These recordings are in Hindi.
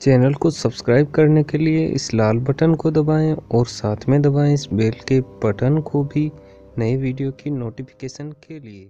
चैनल को सब्सक्राइब करने के लिए इस लाल बटन को दबाएं और साथ में दबाएं इस बेल के बटन को भी नए वीडियो की नोटिफिकेशन के लिए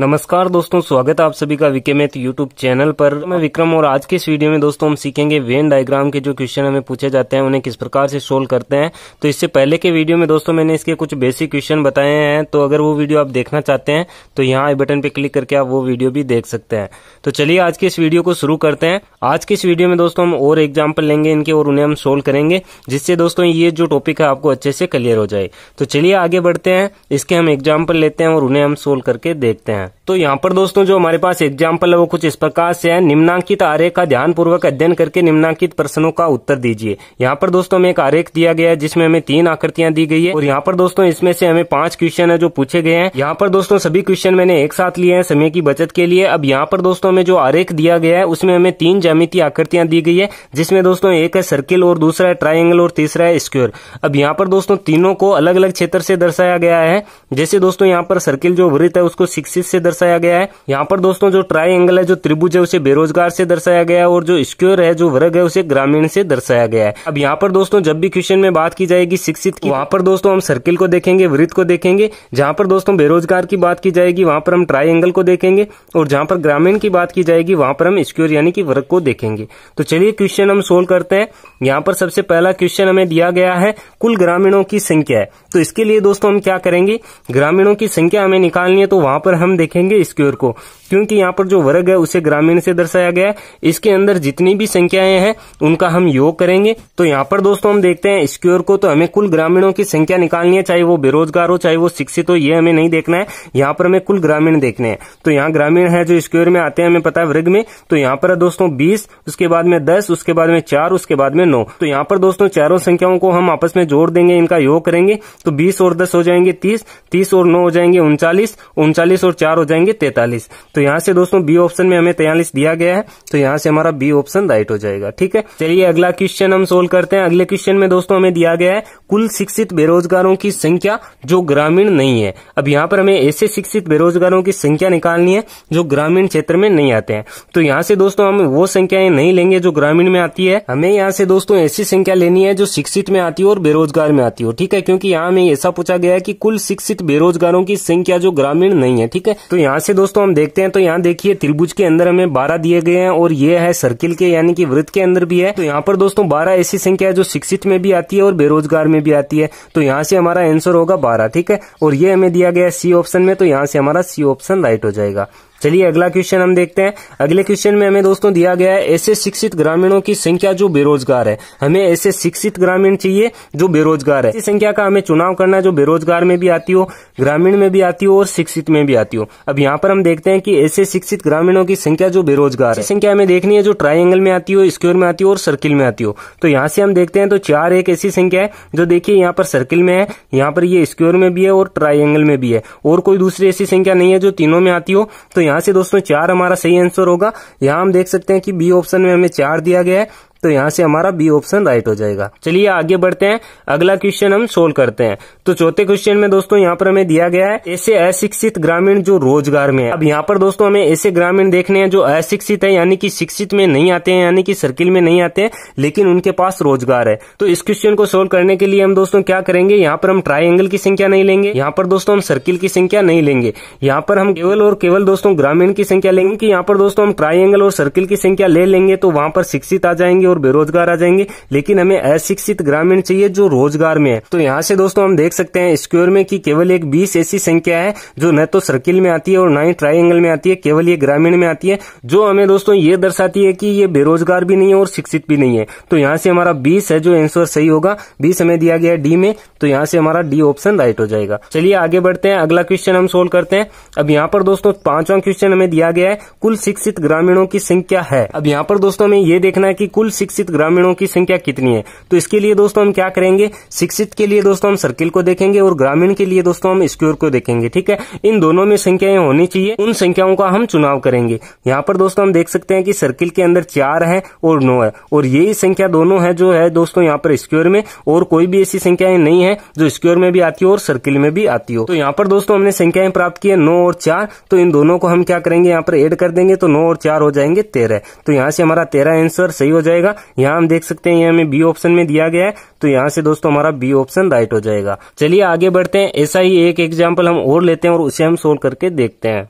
नमस्कार दोस्तों स्वागत है आप सभी का मेथ यूट्यूब चैनल पर मैं विक्रम और आज के इस वीडियो में दोस्तों हम सीखेंगे वेन डायग्राम के जो क्वेश्चन हमें पूछे जाते हैं उन्हें किस प्रकार से सोल्व करते हैं तो इससे पहले के वीडियो में दोस्तों मैंने इसके कुछ बेसिक क्वेश्चन बताए हैं तो अगर वो वीडियो आप देखना चाहते हैं तो यहाँ आई बटन पे क्लिक करके आप वो वीडियो भी देख सकते हैं तो चलिए आज के इस वीडियो को शुरू करते हैं आज के इस वीडियो में दोस्तों हम और एग्जाम्पल लेंगे इनके और उन्हें हम सोल्व करेंगे जिससे दोस्तों ये जो टॉपिक है आपको अच्छे से क्लियर हो जाए तो चलिए आगे बढ़ते हैं इसके हम एग्जाम्पल लेते हैं और उन्हें हम सोल्व करके देखते हैं है तो यहाँ पर दोस्तों जो हमारे पास एग्जाम्पल है वो कुछ इस प्रकार से है निम्नांकित आरेख का ध्यान पूर्वक अध्ययन करके निम्नांकित प्रश्नों का उत्तर दीजिए यहाँ पर दोस्तों हमें एक आरेख दिया गया है जिसमें हमें तीन आकृतियां दी गई है और यहाँ पर दोस्तों इसमें से हमें पांच क्वेश्चन है जो पूछे गए हैं यहाँ पर दोस्तों सभी क्वेश्चन मैंने एक साथ लिए हैं समय की बचत के लिए अब यहाँ पर दोस्तों हमें जो आरेख दिया गया है उसमें हमें तीन जमिति आकृतियां दी गई है जिसमें दोस्तों एक है सर्किल और दूसरा है ट्राइंगल और तीसरा है स्क्वेयर अब यहाँ पर दोस्तों तीनों को अलग अलग क्षेत्र से दर्शाया गया है जैसे दोस्तों यहाँ पर सर्किल जो वृत है उसको शिक्षित से से दर्शाया गया है यहाँ पर दोस्तों जो ट्राइंगल है जो त्रिभुज है उसे बेरोजगार से दर्शाया गया है और जो स्क्योर है जो वर्ग है उसे ग्रामीण से दर्शाया गया है अब यहाँ पर दोस्तों जब भी क्वेश्चन में बात की जाएगी शिक्षित की वहाँ पर दोस्तों हम सर्किल को देखेंगे वृत्त को देखेंगे जहाँ पर दोस्तों बेरोजगार की बात की जाएगी वहाँ पर हम ट्राइंगल को देखेंगे और जहाँ पर ग्रामीण की बात की जाएगी वहाँ पर हम स्क्योर यानी कि वर्ग को देखेंगे तो चलिए क्वेश्चन हम सोल्व करते हैं यहाँ पर सबसे पहला क्वेश्चन हमें दिया गया है कुल ग्रामीणों की संख्या है तो इसके लिए दोस्तों हम क्या करेंगे ग्रामीणों की संख्या हमें निकालनी है तो वहां पर हम देखेंगे इसकी ओर को क्योंकि यहाँ पर जो वर्ग है उसे ग्रामीण से दर्शाया गया है इसके अंदर जितनी भी संख्याएं हैं उनका हम योग करेंगे तो यहाँ पर दोस्तों हम देखते हैं इसकी ओर को तो हमें कुल ग्रामीणों की संख्या निकालनी है चाहे वो बेरोजगार हो चाहे वो शिक्षित हो ये हमें नहीं देखना है यहाँ पर हमें कुल ग्रामीण देखने हैं तो यहाँ ग्रामीण है जो इसकी में आते हैं हमें पता है वर्ग में तो यहाँ पर है दोस्तों बीस उसके बाद में दस उसके बाद में चार उसके बाद में नौ तो यहाँ पर दोस्तों चारों संख्याओं को हम आपस में जोड़ देंगे इनका योग करेंगे तो बीस और दस हो जाएंगे तीस तीस और नौ हो जाएंगे उनचालीस उनचालीस और चार चार हो जाएंगे तैतालीस तो यहाँ से दोस्तों बी ऑप्शन में हमें तैयलीस दिया गया है तो यहाँ से हमारा बी ऑप्शन राइट हो जाएगा ठीक है चलिए अगला क्वेश्चन हम सोल्व करते हैं अगले क्वेश्चन में दोस्तों हमें दिया गया है कुल शिक्षित बेरोजगारों की संख्या जो ग्रामीण नहीं है अब यहाँ पर हमें ऐसे शिक्षित बेरोजगारों की संख्या निकालनी है जो ग्रामीण क्षेत्र में नहीं आते हैं तो यहाँ से दोस्तों हम वो संख्याएं नहीं लेंगे जो ग्रामीण में आती है हमें यहाँ से दोस्तों ऐसी संख्या लेनी है जो शिक्षित में आती हो और बेरोजगार में आती हो ठीक है क्योंकि यहाँ में ऐसा पूछा गया है कि कुल शिक्षित बेरोजगारों की संख्या जो ग्रामीण नहीं है ठीक है तो यहाँ से दोस्तों हम देखते हैं तो यहाँ देखिए त्रिभुज के अंदर हमें बारह दिए गए हैं और ये है सर्किल के यानी कि वृत्त के अंदर भी है तो यहाँ पर दोस्तों बारह ऐसी संख्या है जो शिक्षित में भी आती है और बेरोजगार में भी आती है तो यहाँ से हमारा आंसर होगा बारह ठीक है और ये हमें दिया गया सी ऑप्शन में तो यहाँ से हमारा सी ऑप्शन राइट हो जाएगा चलिए अगला क्वेश्चन हम देखते हैं अगले क्वेश्चन में हमें दोस्तों दिया गया है ऐसे शिक्षित ग्रामीणों की संख्या जो बेरोजगार है हमें ऐसे शिक्षित ग्रामीण चाहिए जो बेरोजगार है इस संख्या का हमें चुनाव करना है जो बेरोजगार में भी आती हो ग्रामीण में भी आती हो और शिक्षित में भी आती हो अब यहाँ पर हम देखते हैं कि ऐसे शिक्षित ग्रामीणों की संख्या जो बेरोजगार है संख्या हमें देखनी है जो ट्राइंगल में आती हो स्क्योर में आती हो और सर्किल में आती हो तो यहाँ से हम देखते हैं तो चार एक ऐसी संख्या है जो देखिये यहाँ पर सर्किल में है यहाँ पर ये स्क्योर में भी है और ट्राइंगल में भी है और कोई दूसरी ऐसी संख्या नहीं है जो तीनों में आती हो तो यहाँ से दोस्तों चार हमारा सही आंसर होगा यहाँ हम देख सकते हैं कि बी ऑप्शन में हमें चार दिया गया है तो यहाँ से हमारा बी ऑप्शन राइट हो जाएगा चलिए आगे बढ़ते हैं अगला क्वेश्चन हम सोल्व करते हैं तो चौथे क्वेश्चन में दोस्तों यहाँ पर हमें दिया गया है ऐसे अशिक्षित ग्रामीण जो रोजगार में है अब यहाँ पर दोस्तों हमें ऐसे ग्रामीण देखने हैं जो अशिक्षित है यानी कि शिक्षित में नहीं आते हैं यानी कि सर्किल में नहीं आते हैं लेकिन उनके पास रोजगार है तो इस क्वेश्चन को सोल्व करने के लिए हम दोस्तों क्या करेंगे यहाँ पर हम ट्राइंगल की संख्या नहीं लेंगे यहाँ पर दोस्तों हम सर्किल की संख्या नहीं लेंगे यहाँ पर हम केवल और केवल दोस्तों ग्रामीण की संख्या लेंगे कि यहाँ पर दोस्तों हम ट्राइंगल और सर्किल की संख्या ले लेंगे तो वहां पर शिक्षित आ जाएंगे और बेरोजगार आ जाएंगे लेकिन हमें अशिक्षित ग्रामीण चाहिए जो रोजगार में है तो यहाँ से दोस्तों हम देख सकते हैं स्क्योर में की केवल एक बीस ऐसी संख्या है जो न तो सर्किल में आती है और न ही ट्राइंगल में आती है केवल ये ग्रामीण में आती है जो हमें दोस्तों ये दर्शाती है की ये बेरोजगार भी नहीं है और शिक्षित भी नहीं है तो यहाँ से हमारा बीस है जो एंसर सही होगा बीस हमें दिया गया डी में तो यहाँ से हमारा डी ऑप्शन राइट हो जाएगा चलिए आगे बढ़ते हैं अगला क्वेश्चन हम सोल्व करते हैं अब यहाँ पर दोस्तों पांचवा क्वेश्चन हमें दिया गया है कुल शिक्षित ग्रामीणों की संख्या है अब यहाँ पर दोस्तों हमें ये देखना है कि कुल शिक्षित ग्रामीणों की संख्या कितनी है तो इसके लिए दोस्तों हम क्या करेंगे शिक्षित के लिए दोस्तों हम सर्किल को देखेंगे और ग्रामीण के लिए दोस्तों हम स्क्योर को देखेंगे ठीक है इन दोनों में संख्याएं होनी चाहिए उन संख्याओं का हम चुनाव करेंगे यहाँ पर दोस्तों हम देख सकते हैं कि सर्किल के अंदर चार है और नौ है और यही संख्या दोनों है जो है दोस्तों यहाँ पर स्क्योर में और कोई भी ऐसी संख्याएं नहीं है जो स्क्योर में भी आती हो और सर्किल में भी आती हो तो यहाँ पर दोस्तों हमने संख्याएं प्राप्त की है नौ और चार तो इन दोनों को हम क्या करेंगे यहाँ पर एड कर देंगे तो नौ और चार हो जाएंगे तेरह तो यहाँ से हमारा तेरह आंसर सही हो जाएगा जाएगा यहाँ हम देख सकते हैं ये हमें बी ऑप्शन में दिया गया है तो यहाँ से दोस्तों हमारा बी ऑप्शन राइट हो जाएगा चलिए आगे बढ़ते हैं ऐसा ही एक एग्जाम्पल हम और लेते हैं और उसे हम सोल्व करके देखते हैं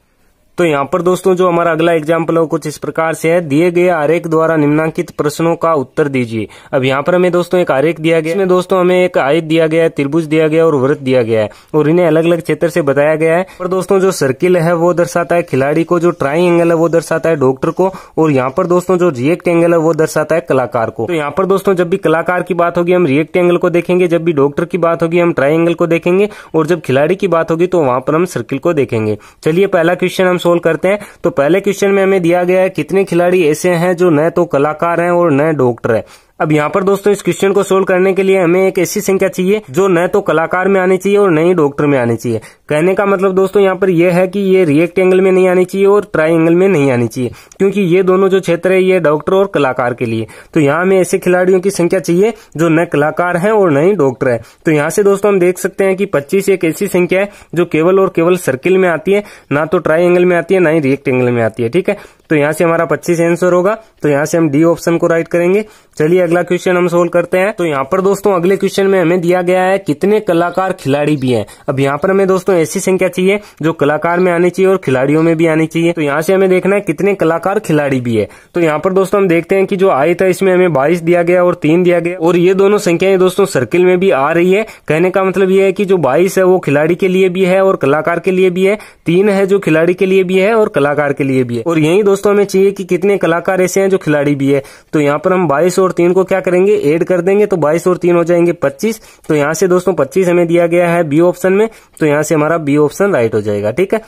तो यहाँ पर दोस्तों जो हमारा अगला एग्जाम्पल है कुछ इस प्रकार से है दिए गए आरेख द्वारा निम्नांकित प्रश्नों का उत्तर दीजिए अब यहाँ पर हमें दोस्तों एक आरेख दिया गया इसमें दोस्तों हमें एक आयत दिया गया है त्रिभुज दिया गया और व्रत दिया गया है और इन्हें अलग अलग क्षेत्र से बताया गया है पर दोस्तों जो सर्किल है वो दर्शाता है खिलाड़ी को जो ट्राई एंगल है वो दर्शाता है डॉक्टर को और यहाँ पर दोस्तों जो रिएक्ट एंगल है वो दर्शाता है कलाकार को तो यहाँ पर दोस्तों जब भी कलाकार की बात होगी हम रिएक्ट एंगल को देखेंगे जब भी डॉक्टर की बात होगी हम ट्राई एंगल को देखेंगे और जब खिलाड़ी की बात होगी तो वहां पर हम सर्किल को देखेंगे चलिए पहला क्वेश्चन हम सोल्व करते हैं तो पहले क्वेश्चन में हमें दिया गया है कितने खिलाड़ी ऐसे हैं जो न तो कलाकार हैं और न डॉक्टर है अब यहाँ पर दोस्तों इस क्वेश्चन को सोल्व करने के लिए हमें एक ऐसी संख्या चाहिए जो न तो कलाकार में आनी चाहिए और न ही डॉक्टर में आनी चाहिए कहने का मतलब दोस्तों यहाँ पर यह है कि ये रिएक्ट एंगल में नहीं आनी चाहिए और ट्राई एंगल में नहीं आनी चाहिए क्योंकि ये दोनों जो क्षेत्र है ये डॉक्टर और कलाकार के लिए तो यहाँ हमें ऐसे खिलाड़ियों की संख्या चाहिए जो न कलाकार है और न ही डॉक्टर है तो यहाँ से दोस्तों हम देख सकते हैं कि पच्चीस एक ऐसी संख्या है जो केवल और केवल सर्किल में आती है ना तो ट्राई एंगल में आती है ना ही रिएक्ट एंगल में आती है ठीक है तो यहां से हमारा पच्चीस आंसर होगा तो यहां से हम डी ऑप्शन को राइट करेंगे चलिए अगला क्वेश्चन हम सोल्व करते हैं तो यहाँ पर दोस्तों अगले क्वेश्चन में हमें दिया गया है कितने कलाकार खिलाड़ी भी हैं अब यहाँ पर हमें दोस्तों ऐसी संख्या चाहिए जो कलाकार में आनी चाहिए और खिलाड़ियों में भी आनी चाहिए तो यहाँ से हमें देखना है कितने कलाकार खिलाड़ी भी है तो यहाँ पर दोस्तों हम देखते हैं कि जो आई था इसमें हमें बाईस दिया गया और तीन दिया गया और ये दोनों संख्याएं दोस्तों सर्किल में भी आ रही है कहने का मतलब ये है कि जो बाईस है वो खिलाड़ी के लिए भी है और कलाकार के लिए भी है तीन है जो खिलाड़ी के लिए भी है और कलाकार के लिए भी है और यही दोस्तों दोस्तों हमें चाहिए कि कितने कलाकार ऐसे हैं जो खिलाड़ी भी है तो यहाँ पर हम 22 और तीन को क्या करेंगे एड कर देंगे तो बाईस और तीन हो जाएंगे पच्चीस तो यहाँ से दोस्तों पच्चीस हमें दिया गया है बी ऑप्शन में तो यहाँ से हमारा बी ऑप्शन राइट हो जाएगा ठीक है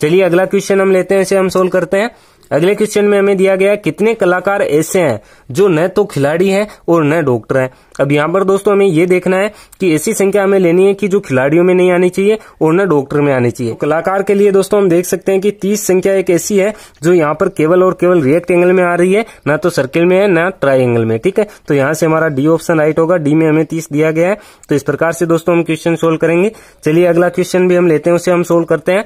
चलिए अगला क्वेश्चन हम लेते हैं इसे हम सोल्व करते हैं अगले क्वेश्चन में हमें दिया गया कितने कलाकार ऐसे हैं जो न तो खिलाड़ी हैं और न डॉक्टर हैं अब यहाँ पर दोस्तों हमें ये देखना है कि ऐसी संख्या हमें लेनी है कि जो खिलाड़ियों में नहीं आनी चाहिए और न डॉक्टर में आनी चाहिए तो कलाकार के लिए दोस्तों हम देख सकते हैं कि तीस संख्या एक ऐसी है जो यहाँ पर केवल और केवल रिएक्ट एंगल में आ रही है न तो सर्किल में है ट्राई ट्राइंगल में ठीक है तो यहाँ से हमारा डी ऑप्शन राइट होगा डी में हमें तीस दिया गया है तो इस प्रकार से दोस्तों हम क्वेश्चन सोल्व करेंगे चलिए अगला क्वेश्चन भी हम लेते हैं उसे हम सोल्व करते हैं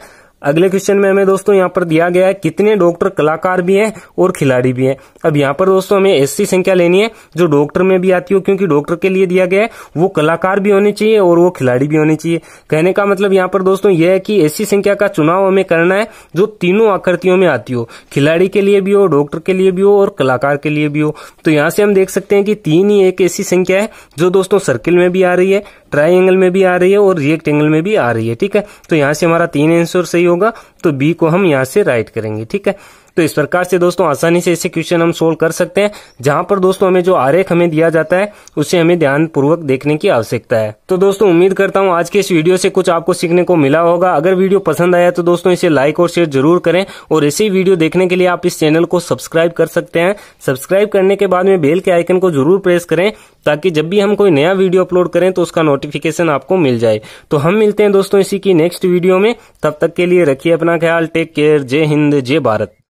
अगले क्वेश्चन में हमें दोस्तों यहाँ पर दिया गया है कितने डॉक्टर कलाकार भी हैं और खिलाड़ी भी हैं अब यहाँ पर दोस्तों हमें ऐसी संख्या लेनी है जो डॉक्टर में भी आती हो क्योंकि डॉक्टर के लिए दिया गया है वो कलाकार भी होने चाहिए और वो खिलाड़ी भी होने चाहिए कहने का मतलब यहाँ पर दोस्तों यह है कि ऐसी संख्या का चुनाव हमें करना है जो तीनों आकृतियों में आती हो खिलाड़ी के लिए भी हो डॉक्टर के लिए भी हो और कलाकार के लिए भी हो तो यहाँ से हम देख सकते हैं कि तीन ही एक ऐसी संख्या है जो दोस्तों सर्किल में भी आ रही है ट्राई एंगल में भी आ रही है और रिएक्ट एंगल में भी आ रही है ठीक है तो यहाँ से हमारा तीन आंसर सही होगा तो बी को हम यहाँ से राइट करेंगे ठीक है तो इस प्रकार से दोस्तों आसानी से ऐसे क्वेश्चन हम सोल्व कर सकते हैं जहां पर दोस्तों हमें जो आरेख हमें दिया जाता है उसे हमें ध्यान पूर्वक देखने की आवश्यकता है तो दोस्तों उम्मीद करता हूं आज के इस वीडियो से कुछ आपको सीखने को मिला होगा अगर वीडियो पसंद आया तो दोस्तों इसे लाइक और शेयर जरूर करें और ऐसे वीडियो देखने के लिए आप इस चैनल को सब्सक्राइब कर सकते हैं सब्सक्राइब करने के बाद में बेल के आइकन को जरूर प्रेस करें ताकि जब भी हम कोई नया वीडियो अपलोड करें तो उसका नोटिफिकेशन आपको मिल जाए तो हम मिलते हैं दोस्तों इसी की नेक्स्ट वीडियो में तब तक के लिए रखिए अपना अपना ख्याल टेक केयर जय हिंद जय भारत